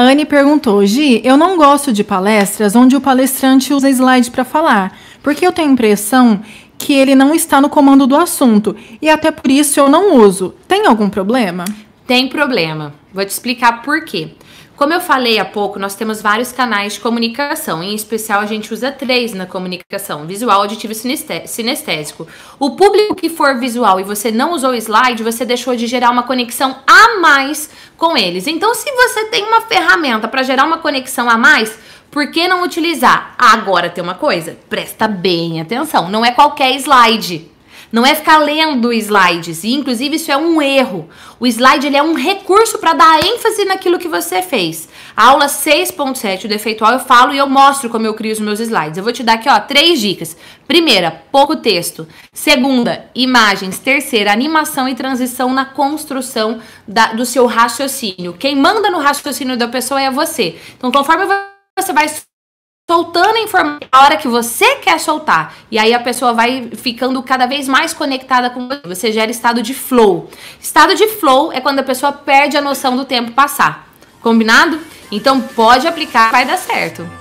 A Anne perguntou: Gi, eu não gosto de palestras onde o palestrante usa slide para falar, porque eu tenho a impressão que ele não está no comando do assunto e até por isso eu não uso. Tem algum problema? Tem problema. Vou te explicar por quê. Como eu falei há pouco, nós temos vários canais de comunicação, em especial a gente usa três na comunicação: visual, auditivo e sinestésico. O público que for visual e você não usou slide, você deixou de gerar uma conexão a mais com eles. Então, se você tem uma ferramenta para gerar uma conexão a mais, por que não utilizar? Agora tem uma coisa, presta bem atenção: não é qualquer slide. Não é ficar lendo slides. E, inclusive, isso é um erro. O slide ele é um recurso para dar ênfase naquilo que você fez. A aula 6.7 o defeitual eu falo e eu mostro como eu crio os meus slides. Eu vou te dar aqui, ó, três dicas. Primeira, pouco texto. Segunda, imagens. Terceira, animação e transição na construção da, do seu raciocínio. Quem manda no raciocínio da pessoa é você. Então, conforme você vai soltando a informação a hora que você quer soltar. E aí a pessoa vai ficando cada vez mais conectada com você. Você gera estado de flow. Estado de flow é quando a pessoa perde a noção do tempo passar. Combinado? Então pode aplicar, vai dar certo.